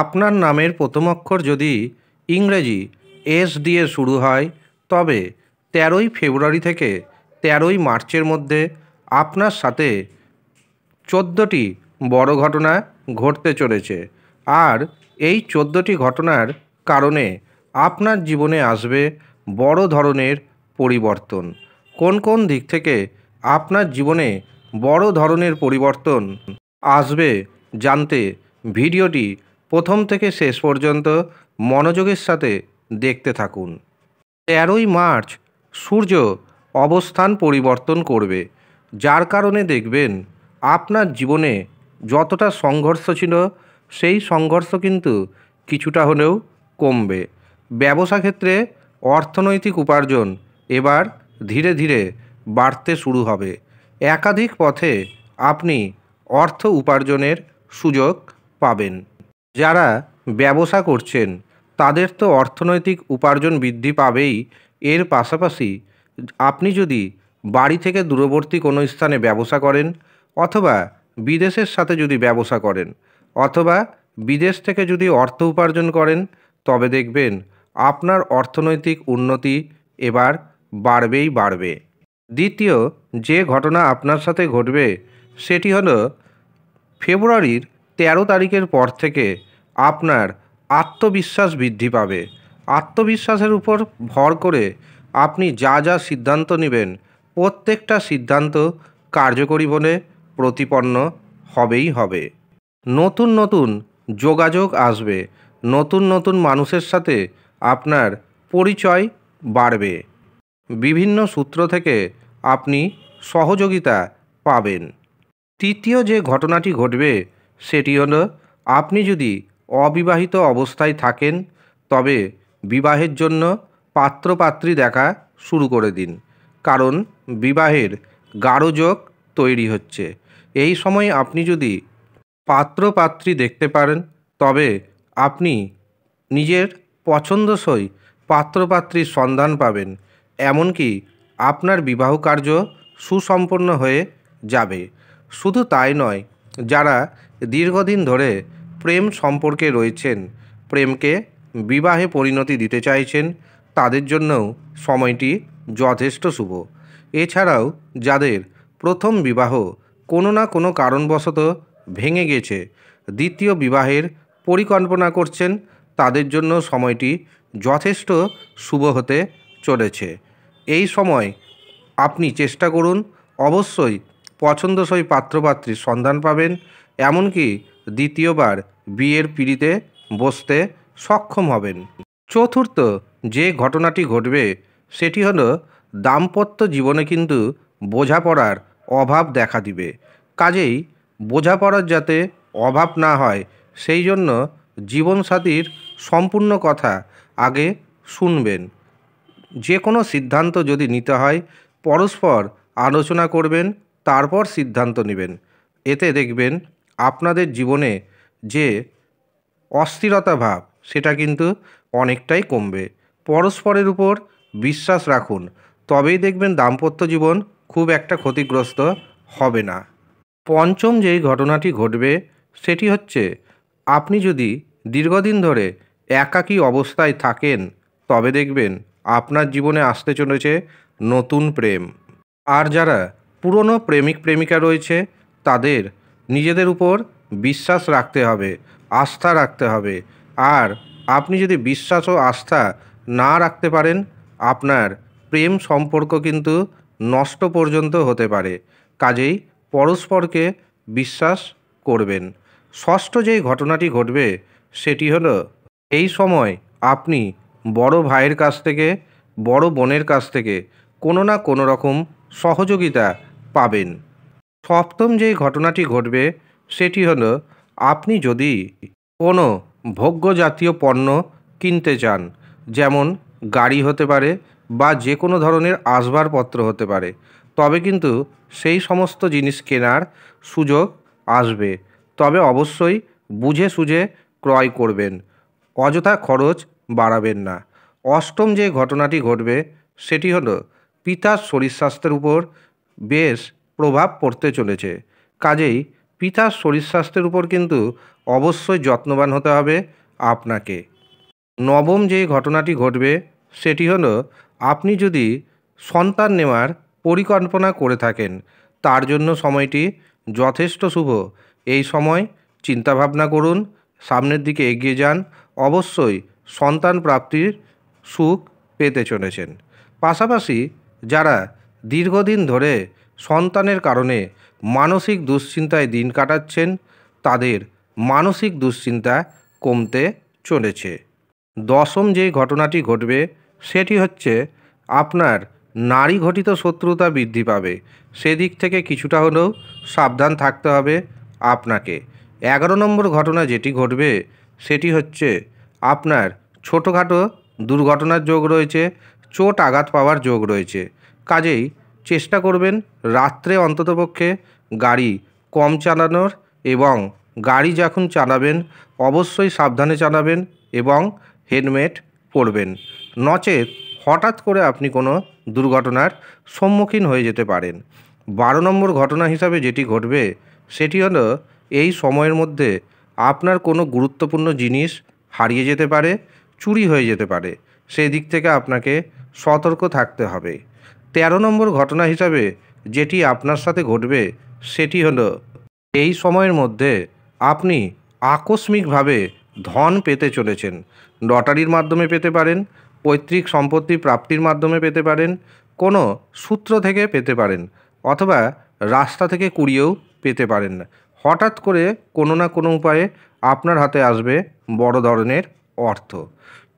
আপনার নামের প্রথম অক্ষর যদি ইংরেজি এস দিয়ে শুরু হয় তবে তেরোই ফেব্রুয়ারি থেকে তেরোই মার্চের মধ্যে আপনার সাথে চোদ্দোটি বড় ঘটনা ঘটতে চলেছে আর এই চোদ্দোটি ঘটনার কারণে আপনার জীবনে আসবে বড় ধরনের পরিবর্তন কোন কোন দিক থেকে আপনার জীবনে বড় ধরনের পরিবর্তন আসবে জানতে ভিডিওটি প্রথম থেকে শেষ পর্যন্ত মনোযোগের সাথে দেখতে থাকুন তেরোই মার্চ সূর্য অবস্থান পরিবর্তন করবে যার কারণে দেখবেন আপনার জীবনে যতটা সংঘর্ষ ছিল সেই সংঘর্ষ কিন্তু কিছুটা হলেও কমবে ব্যবসা ক্ষেত্রে অর্থনৈতিক উপার্জন এবার ধীরে ধীরে বাড়তে শুরু হবে একাধিক পথে আপনি অর্থ উপার্জনের সুযোগ পাবেন যারা ব্যবসা করছেন তাদের তো অর্থনৈতিক উপার্জন বৃদ্ধি পাবেই এর পাশাপাশি আপনি যদি বাড়ি থেকে দূরবর্তী কোনো স্থানে ব্যবসা করেন অথবা বিদেশের সাথে যদি ব্যবসা করেন অথবা বিদেশ থেকে যদি অর্থ উপার্জন করেন তবে দেখবেন আপনার অর্থনৈতিক উন্নতি এবার বাড়বেই বাড়বে দ্বিতীয় যে ঘটনা আপনার সাথে ঘটবে সেটি হলো ফেব্রুয়ারির তেরো তারিখের পর থেকে আপনার আত্মবিশ্বাস বৃদ্ধি পাবে আত্মবিশ্বাসের উপর ভর করে আপনি যা যা সিদ্ধান্ত নেবেন প্রত্যেকটা সিদ্ধান্ত কার্যকরী বলে প্রতিপন্ন হবেই হবে নতুন নতুন যোগাযোগ আসবে নতুন নতুন মানুষের সাথে আপনার পরিচয় বাড়বে বিভিন্ন সূত্র থেকে আপনি সহযোগিতা পাবেন তৃতীয় যে ঘটনাটি ঘটবে সেটি হল আপনি যদি অবিবাহিত অবস্থায় থাকেন তবে বিবাহের জন্য পাত্রপাত্রী দেখা শুরু করে দিন কারণ বিবাহের গাঢ়যোগ তৈরি হচ্ছে এই সময় আপনি যদি পাত্রপাত্রী দেখতে পারেন তবে আপনি নিজের পছন্দসই পাত্রপাত্রীর সন্ধান পাবেন এমনকি আপনার বিবাহ কার্য সুসম্পন্ন হয়ে যাবে শুধু তাই নয় যারা দীর্ঘদিন ধরে প্রেম সম্পর্কে রয়েছেন প্রেমকে বিবাহে পরিণতি দিতে চাইছেন তাদের জন্যও সময়টি যথেষ্ট শুভ এছাড়াও যাদের প্রথম বিবাহ কোনো না কোনো কারণবশত ভেঙে গেছে দ্বিতীয় বিবাহের পরিকল্পনা করছেন তাদের জন্য সময়টি যথেষ্ট শুভ হতে চলেছে এই সময় আপনি চেষ্টা করুন অবশ্যই পছন্দসই পাত্রপাত্রীর সন্ধান পাবেন এমনকি দ্বিতীয়বার বিয়ের পিড়িতে বসতে সক্ষম হবেন চতুর্থ যে ঘটনাটি ঘটবে সেটি হলো দাম্পত্য জীবনে কিন্তু বোঝাপড়ার অভাব দেখা দিবে কাজেই বোঝাপড়ার যাতে অভাব না হয় সেই জন্য জীবনসাথীর সম্পূর্ণ কথা আগে শুনবেন যে কোনো সিদ্ধান্ত যদি নিতে হয় পরস্পর আলোচনা করবেন তারপর সিদ্ধান্ত নেবেন এতে দেখবেন আপনাদের জীবনে যে অস্থিরতা ভাব সেটা কিন্তু অনেকটাই কমবে পরস্পরের উপর বিশ্বাস রাখুন তবেই দেখবেন দাম্পত্য জীবন খুব একটা ক্ষতিগ্রস্ত হবে না পঞ্চম যেই ঘটনাটি ঘটবে সেটি হচ্ছে আপনি যদি দীর্ঘদিন ধরে একাকী অবস্থায় থাকেন তবে দেখবেন আপনার জীবনে আসতে চলেছে নতুন প্রেম আর যারা পুরনো প্রেমিক প্রেমিকা রয়েছে তাদের নিজেদের উপর বিশ্বাস রাখতে হবে আস্থা রাখতে হবে আর আপনি যদি বিশ্বাস ও আস্থা না রাখতে পারেন আপনার প্রেম সম্পর্ক কিন্তু নষ্ট পর্যন্ত হতে পারে কাজেই পরস্পরকে বিশ্বাস করবেন ষষ্ঠ যেই ঘটনাটি ঘটবে সেটি হলো এই সময় আপনি বড় ভাইয়ের কাছ থেকে বড় বোনের কাছ থেকে কোনো না কোনো রকম সহযোগিতা পাবেন সপ্তম যেই ঘটনাটি ঘটবে সেটি হল আপনি যদি কোনো ভোগ্য জাতীয় পণ্য কিনতে চান যেমন গাড়ি হতে পারে বা যে কোনো ধরনের আসবাবপত্র হতে পারে তবে কিন্তু সেই সমস্ত জিনিস কেনার সুযোগ আসবে তবে অবশ্যই বুঝে সুঝে ক্রয় করবেন অযথা খরচ বাড়াবেন না অষ্টম যে ঘটনাটি ঘটবে সেটি হলো পিতার শরীর স্বাস্থ্যের উপর বেশ প্রভাব পড়তে চলেছে কাজেই পিতার শরীর স্বাস্থ্যের উপর কিন্তু অবশ্যই যত্নবান হতে হবে আপনাকে নবম যে ঘটনাটি ঘটবে সেটি হলো আপনি যদি সন্তান নেওয়ার পরিকল্পনা করে থাকেন তার জন্য সময়টি যথেষ্ট শুভ এই সময় চিন্তাভাবনা করুন সামনের দিকে এগিয়ে যান অবশ্যই সন্তান প্রাপ্তির সুখ পেতে চলেছেন পাশাপাশি যারা দীর্ঘদিন ধরে সন্তানের কারণে মানসিক দুশ্চিন্তায় দিন কাটাচ্ছেন তাদের মানসিক দুশ্চিন্তা কমতে চলেছে দশম যে ঘটনাটি ঘটবে সেটি হচ্ছে আপনার নারী ঘটিত শত্রুতা বৃদ্ধি পাবে সেদিক থেকে কিছুটা হলেও সাবধান থাকতে হবে আপনাকে এগারো নম্বর ঘটনা যেটি ঘটবে সেটি হচ্ছে আপনার ছোটোখাটো দুর্ঘটনার যোগ রয়েছে চোট আঘাত পাওয়ার যোগ রয়েছে কাজেই চেষ্টা করবেন রাত্রে অন্ততপক্ষে গাড়ি কম চালানোর এবং গাড়ি যখন চালাবেন অবশ্যই সাবধানে চালাবেন এবং হেলমেট পরবেন নচেত হঠাৎ করে আপনি কোনো দুর্ঘটনার সম্মুখীন হয়ে যেতে পারেন বারো নম্বর ঘটনা হিসাবে যেটি ঘটবে সেটি হলো এই সময়ের মধ্যে আপনার কোনো গুরুত্বপূর্ণ জিনিস হারিয়ে যেতে পারে চুরি হয়ে যেতে পারে সেই দিক থেকে আপনাকে সতর্ক থাকতে হবে ১৩ নম্বর ঘটনা হিসাবে যেটি আপনার সাথে ঘটবে সেটি হলো এই সময়ের মধ্যে আপনি আকস্মিকভাবে ধন পেতে চলেছেন লটারির মাধ্যমে পেতে পারেন পৈতৃক সম্পত্তি প্রাপ্তির মাধ্যমে পেতে পারেন কোনো সূত্র থেকে পেতে পারেন অথবা রাস্তা থেকে কুড়িয়েও পেতে পারেন হঠাৎ করে কোনো না কোনো উপায়ে আপনার হাতে আসবে বড় ধরনের অর্থ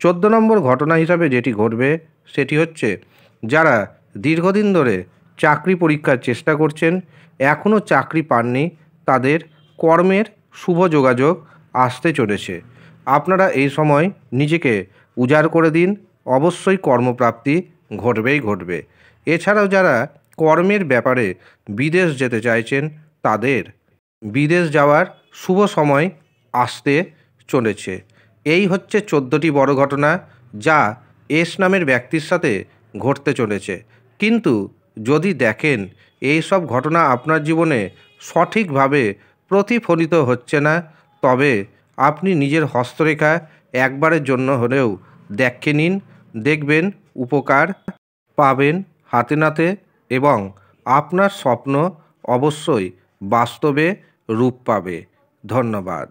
চোদ্দ নম্বর ঘটনা হিসাবে যেটি ঘটবে সেটি হচ্ছে যারা দীর্ঘদিন ধরে চাকরি পরীক্ষার চেষ্টা করছেন এখনও চাকরি পাননি তাদের কর্মের শুভ যোগাযোগ আসতে চলেছে আপনারা এই সময় নিজেকে উজাড় করে দিন অবশ্যই কর্মপ্রাপ্তি ঘটবেই ঘটবে এছাড়াও যারা কর্মের ব্যাপারে বিদেশ যেতে চাইছেন তাদের বিদেশ যাওয়ার শুভ সময় আসতে চলেছে এই হচ্ছে চোদ্দোটি বড় ঘটনা যা এস নামের ব্যক্তির সাথে ঘটতে চলেছে কিন্তু যদি দেখেন এই সব ঘটনা আপনার জীবনে সঠিকভাবে প্রতিফলিত হচ্ছে না তবে আপনি নিজের হস্তরেখা একবারের জন্য হলেও দেখে নিন দেখবেন উপকার পাবেন হাতে নাতে এবং আপনার স্বপ্ন অবশ্যই বাস্তবে রূপ পাবে ধন্যবাদ